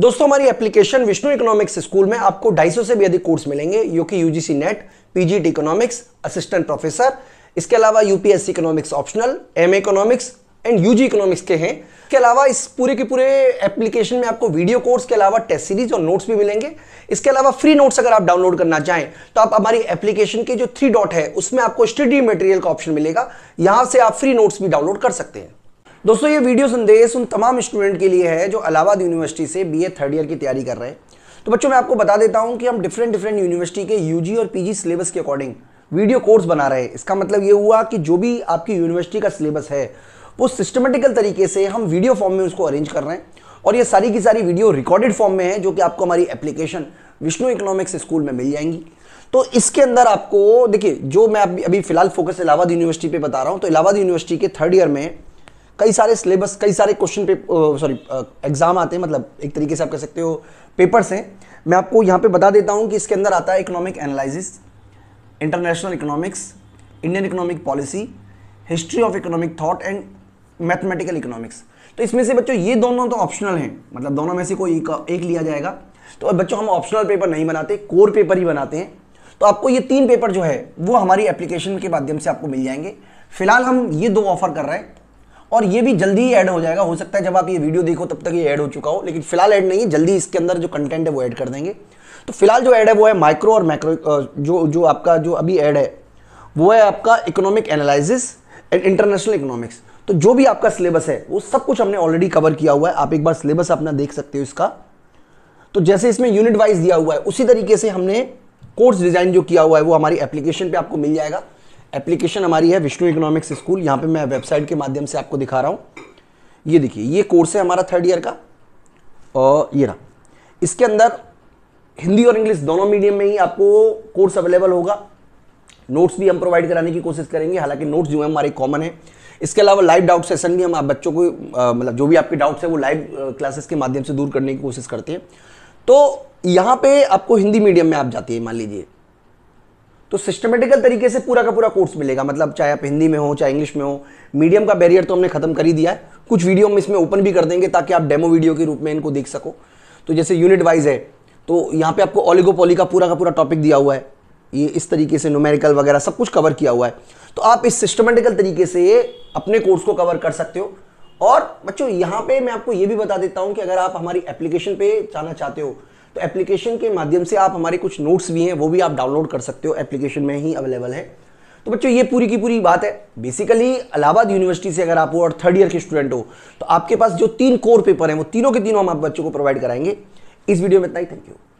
दोस्तों हमारी application Vishnu economics school में आपको 250 से भी अधिक कोर्स मिलेंगे जो कि UGC NET PGT economics assistant professor इसके अलावा UPSC economics optional M economics and UG economics के हैं इसके अलावा इस पूरे के पूरे एप्लीकेशन में आपको वीडियो कोर्स के अलावा टेस्ट सीरीज और नोट्स भी मिलेंगे इसके अलावा फ्री नोट्स अगर आप डाउनलोड करना चाहें तो आप हमारी एप्लीकेशन के जो थ्री डॉट है उसमें आपको स्टडी मटेरियल का ऑप्शन मिलेगा यहां से आप फ्री नोट्स भी डाउनलोड कर सकते हैं दोस्तों ये वीडियो संदेश उन तमाम स्टूडेंट के लिए है जो अलाहाबाद यूनिवर्सिटी से बीए थर्ड ईयर की तैयारी कर रहे हैं तो बच्चों मैं आपको बता देता हूँ कि हम डिफरेंट डिफरेंट यूनिवर्सिटी के यूजी और पीजी सिलेबस के अकॉर्डिंग वीडियो कोर्स बना रहे हैं इसका मतलब ये हुआ कि जो भी आपकी यूनिवर्सिटी का सिलेबस है वो सिस्टमेटिकल तरीके से हम वीडियो फॉर्म में उसको अरेंज कर रहे हैं और ये सारी की सारी वीडियो रिकॉर्डेड फॉर्म में है जो कि आपको हमारी एप्लीकेशन विष्णु इकोनॉमिक्स स्कूल में मिल जाएंगी तो इसके अंदर आपको देखिए जो मैं अभी अभी फिलहाल फोकस इलाहाबाद यूनिवर्सिटी पे बता रहा हूँ तो इलाहाबाद यूनिवर्सिटी के थर्ड ईयर में कई सारे सिलेबस कई सारे क्वेश्चन सॉरी एग्ज़ाम आते हैं मतलब एक तरीके से आप कह सकते हो पेपर्स हैं मैं आपको यहाँ पे बता देता हूँ कि इसके अंदर आता है economic analysis international economics Indian economic policy history of economic thought and mathematical economics तो इसमें से बच्चों ये दोनों तो ऑप्शनल हैं मतलब दोनों में से कोई एक, एक लिया जाएगा तो बच्चों हम ऑप्शनल पेपर नहीं बनाते कोर पेपर ही बनाते हैं तो आपको ये तीन पेपर जो है वो हमारी एप्लीकेशन के माध्यम से आपको मिल जाएंगे फिलहाल हम ये दो ऑफर कर रहे हैं और ये भी जल्दी ही ऐड हो जाएगा हो सकता है जब आप ये वीडियो देखो तब तक ये ऐड हो चुका हो लेकिन फिलहाल ऐड नहीं है जल्दी इसके अंदर जो कंटेंट है वो ऐड कर देंगे तो फिलहाल जो ऐड है वो है माइक्रो और मैक्रो जो जो आपका जो अभी ऐड है वो है आपका economic analysis and international economics तो जो भी आपका सिलेबस है वो सब कुछ हमने ऑलरेडी कवर किया हुआ है आप एक बार सिलेबस अपना देख सकते हो इसका तो जैसे इसमें यूनिट वाइज दिया हुआ है उसी तरीके से हमने कोर्स डिजाइन जो किया हुआ है वो हमारी एप्लीकेशन पे आपको मिल जाएगा एप्लीकेशन हमारी है विष्णु इकोनॉमिक्स स्कूल यहाँ पे मैं वेबसाइट के माध्यम से आपको दिखा रहा हूँ ये देखिए ये कोर्स है हमारा थर्ड ईयर का और ये रहा इसके अंदर हिंदी और इंग्लिश दोनों मीडियम में ही आपको कोर्स अवेलेबल होगा नोट्स भी हम प्रोवाइड कराने की कोशिश करेंगे हालांकि नोट्स जो है हमारे कॉमन है इसके अलावा लाइव डाउट सेशन भी हम आप बच्चों को मतलब जो भी आपके डाउट्स हैं वो लाइव क्लासेस के माध्यम से दूर करने की कोशिश करते हैं तो यहाँ पे आपको हिंदी मीडियम में आप जाती है मान लीजिए तो सिस्टमेटिकल तरीके से पूरा का पूरा कोर्स मिलेगा मतलब चाहे आप हिंदी में हो चाहे इंग्लिश में हो मीडियम का बैरियर तो हमने खत्म कर ही दिया है कुछ वीडियो हम इसमें ओपन भी कर देंगे ताकि आप डेमो वीडियो के रूप में इनको देख सको तो जैसे यूनिट वाइज है तो यहाँ पे आपको ओलिगोपोली का पूरा का पूरा टॉपिक दिया हुआ है ये इस तरीके से न्यूमेरिकल वगैरह सब कुछ कवर किया हुआ है तो आप इस सिस्टमेटिकल तरीके से अपने कोर्स को कवर कर सकते हो और बच्चों यहाँ पे मैं आपको ये भी बता देता हूँ कि अगर आप हमारी एप्लीकेशन पे जाना चाहते हो तो एप्लीकेशन के माध्यम से आप हमारे कुछ नोट्स भी हैं वो भी आप डाउनलोड कर सकते हो एप्लीकेशन में ही अवेलेबल है तो बच्चों ये पूरी की पूरी बात है बेसिकली इलाहाबाद यूनिवर्सिटी से अगर आप हो और थर्ड ईयर के स्टूडेंट हो तो आपके पास जो तीन कोर पेपर हैं वो तीनों के तीनों हम आप बच्चों को प्रोवाइड कराएंगे इस वीडियो में इतना ही थैंक यू